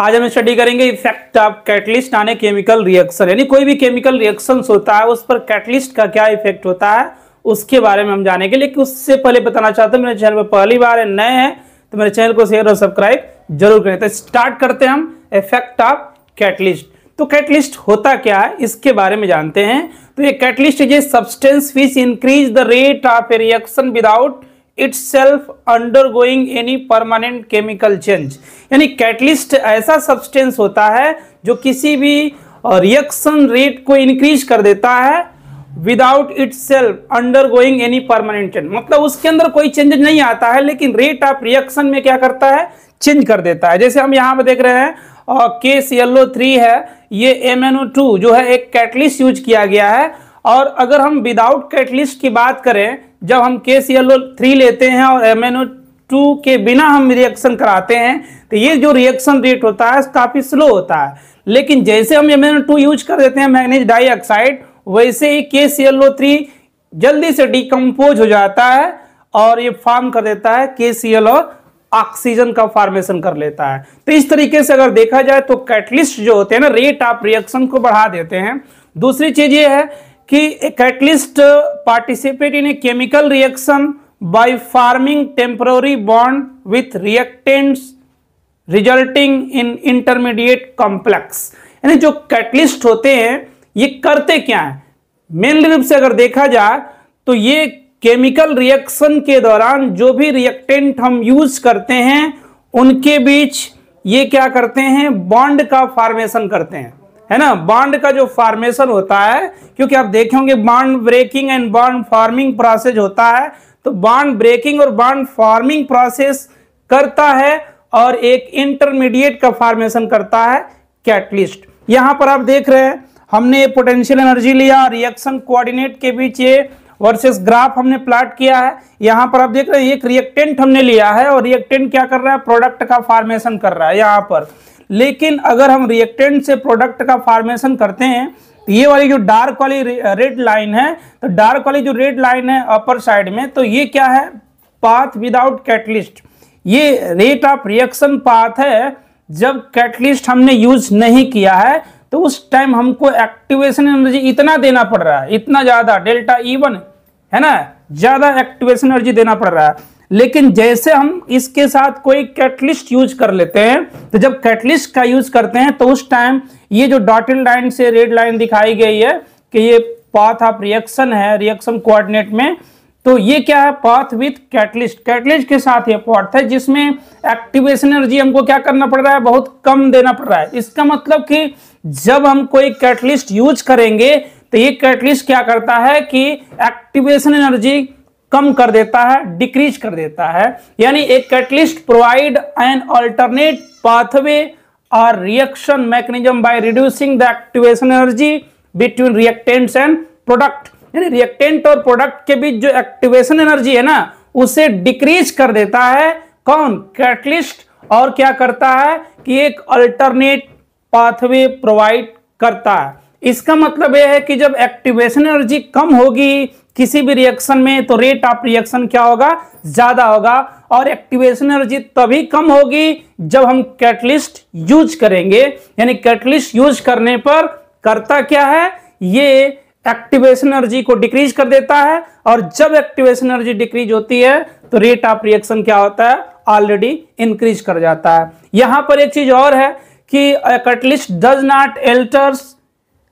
आज हम स्टडी करेंगे इफेक्ट ऑफ कैटलिस्ट आने केमिकल रिएक्शन यानी कोई भी केमिकल रिएक्शन होता है उस पर कैटलिस्ट का क्या इफेक्ट होता है उसके बारे में हम जानेंगे लेकिन उससे पहले बताना चाहते हैं मेरे चैनल पर पहली बार है नए हैं तो मेरे चैनल को शेयर और सब्सक्राइब जरूर करें तो स्टार्ट करते हैं हम इफेक्ट ऑफ कैटलिस्ट तो कैटलिस्ट होता क्या है इसके बारे में जानते हैं तो ये catalyst is a substance which increase the rate of a reaction without itself undergoing any permanent chemical change यानी कैटलिस्ट ऐसा सब्सटेंस होता है जो किसी भी रिएक्शन रेट को इंक्रीज कर देता है without itself undergoing any permanent change मतलब उसके अंदर कोई चेंज नहीं आता है लेकिन रेट ऑफ रिएक्शन में क्या करता है चेंज कर देता है जैसे हम यहाँ पर देख रहे हैं और के सी एल ओ थ्री है ये एम एन ओ टू जो है एक कैटलिस्ट यूज किया गया है और अगर हम विदाउट कैटलिस्ट की बात करें जब हम के सी एल ओ थ्री लेते हैं और एम एन ओ टू के बिना हम रिएक्शन कराते हैं तो ये जो रिएक्शन रेट होता है काफ़ी स्लो होता है लेकिन जैसे हम M N O two use कर देते हैं मैग्नीज डाइऑक्साइड वैसे ही के सी एल ओ थ्री जल्दी से डिकम्पोज हो जाता है और ये फॉर्म कर देता है K C L O oxygen का फॉर्मेशन कर लेता है तो इस तरीके से अगर देखा जाए तो कैटलिस्ट जो होते हैं ना रेट ऑफ रिएक्शन को बढ़ा देते हैं दूसरी चीज ये है कि catalyst participate in a chemical reaction by forming temporary bond with reactants resulting in intermediate complex यानी जो कैटलिस्ट होते हैं ये करते क्या है मेनली रूप से अगर देखा जाए तो ये केमिकल रिएक्शन के दौरान जो भी रिएक्टेंट हम यूज करते हैं उनके बीच ये क्या करते हैं बॉन्ड का फॉर्मेशन करते हैं है ना बॉन्ड का जो फॉर्मेशन होता है क्योंकि आप देखेंगे bond breaking and bond forming process होता है तो बॉन्ड ब्रेकिंग और बॉन्ड फॉर्मिंग प्रोसेस करता है और एक इंटरमीडिएट का फॉर्मेशन करता है कैटलिस्ट यहां पर आप देख रहे हैं हमने पोटेंशियल एनर्जी लिया रिएक्शन कोऑर्डिनेट के बीच ये वर्सेस ग्राफ हमने प्लाट किया है यहां पर आप देख रहे हैं एक रिएक्टेंट हमने लिया है और रिएक्टेंट क्या कर रहा है प्रोडक्ट का फॉर्मेशन कर रहा है यहां पर लेकिन अगर हम रिएक्टेंट से प्रोडक्ट का फॉर्मेशन करते हैं तो ये वाली जो डार्क वाली रेड लाइन uh, है तो डार्क वाली जो रेड लाइन है अपर साइड में तो ये क्या है पाथ विदाउट कैटलिस्ट ये रेट ऑफ रिएक्शन पाथ है जब कैटलिस्ट हमने यूज नहीं किया है तो उस टाइम हमको एक्टिवेशन एनर्जी इतना देना पड़ रहा है इतना ज़्यादा डेल्टा ई e है ना ज़्यादा एक्टिवेशन एनर्जी देना पड़ रहा है लेकिन जैसे हम इसके साथ कोई कैटलिस्ट यूज कर लेते हैं तो जब कैटलिस्ट का यूज करते हैं तो उस टाइम ये जो डॉटेड लाइन से रेड लाइन दिखाई गई है कि ये पाथ ऑफ रिएक्शन है रिएक्शन कोऑर्डिनेट में तो ये क्या है पाथ विथ कैटलिस्ट कैटलिस्ट के साथ ये पाथ है जिसमें एक्टिवेशन एनर्जी हमको क्या करना पड़ रहा है बहुत कम देना पड़ रहा है इसका मतलब कि जब हम कोई कैटलिस्ट यूज करेंगे तो ये कैटलिस्ट क्या करता है कि एक्टिवेशन एनर्जी कम कर देता है डिक्रीज कर देता है यानी एक catalyst provide an alternate pathway और reaction mechanism by reducing the activation energy between reactants and product यानी रिएक्टेंट और प्रोडक्ट के बीच जो एक्टिवेशन एनर्जी है ना उसे डिक्रीज कर देता है कौन कैटलिस्ट और क्या करता है कि एक अल्टरनेट पाथवे प्रोवाइड करता है इसका मतलब यह है कि जब एक्टिवेशन एनर्जी कम होगी किसी भी रिएक्शन में तो रेट ऑफ रिएक्शन क्या होगा ज्यादा होगा और एक्टिवेशन एनर्जी तभी कम होगी जब हम कैटलिस्ट यूज करेंगे यानी कैटलिस्ट यूज करने पर करता क्या है ये एक्टिवेशन एनर्जी को डिक्रीज कर देता है और जब एक्टिवेशन एनर्जी डिक्रीज होती है तो रेट ऑफ रिएक्शन क्या होता है ऑलरेडी इंक्रीज कर जाता है यहां पर एक चीज और है कि catalyst does not alters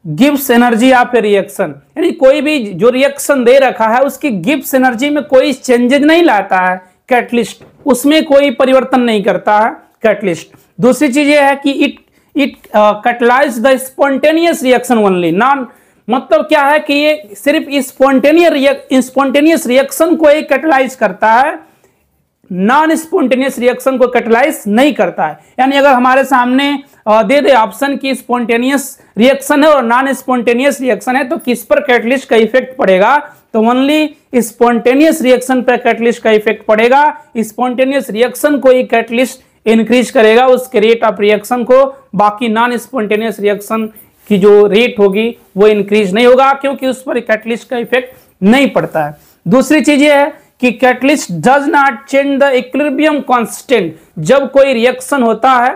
Gibbs energy of a reaction यानी कोई भी जो रिएक्शन दे रखा है उसकी गिब्स एनर्जी में कोई चेंजेज नहीं लाता है कैटलिस्ट उसमें कोई परिवर्तन नहीं करता है कैटलिस्ट दूसरी चीज यह है कि it it catalyse the spontaneous reaction only non मतलब क्या है कि ये सिर्फ स्पॉन्टेनियस रिएक्शन को ही कैटलाइज करता है नॉन स्पॉन्टेनियस रिएक्शन को कैटलाइज नहीं करता है यानी अगर हमारे सामने दे दे ऑप्शन की स्पॉन्टेनियस रिएक्शन है और नॉन स्पॉन्टेनियस रिएक्शन है तो किस पर कैटलिस्ट का इफेक्ट पड़ेगा तो ओनली स्पॉन्टेनियस रिएक्शन पर कैटलिस्ट का इफेक्ट पड़ेगा स्पॉन्टेनियस रिएक्शन को ही कैटलिस्ट इंक्रीज करेगा उसके रेट ऑफ रिएक्शन को बाकी नॉन स्पॉन्टेनियस रिएक्शन की जो रेट होगी वो इंक्रीज नहीं होगा क्योंकि उस पर कैटलिस्ट का इफेक्ट नहीं पड़ता है दूसरी चीज ये है कि catalyst does not change the equilibrium constant जब कोई रिएक्शन होता है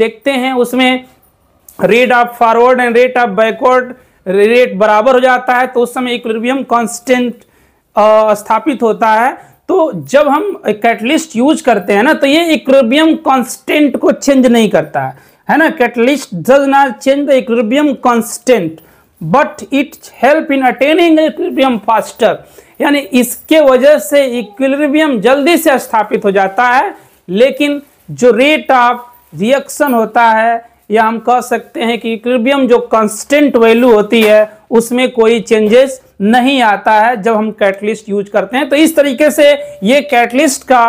देखते हैं उसमें rate of forward and rate of backward rate बराबर हो जाता है तो उस समय इक्विलिब्रियम कांस्टेंट स्थापित होता है तो जब हम कैटलिस्ट यूज करते हैं ना तो ये इक्विलिब्रियम कांस्टेंट को चेंज नहीं करता है है ना catalyst does not change the equilibrium constant but it help in attaining equilibrium faster यानी इसके वजह से इक्विलिब्रियम जल्दी से स्थापित हो जाता है लेकिन जो रेट ऑफ रिएक्शन होता है या हम कह सकते हैं कि इक्विलिब्रियम जो कांस्टेंट वैल्यू होती है उसमें कोई चेंजेस नहीं आता है जब हम कैटलिस्ट यूज करते हैं तो इस तरीके से ये कैटलिस्ट का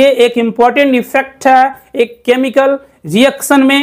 ये एक इम्पॉर्टेंट इफेक्ट है एक केमिकल रिएक्शन में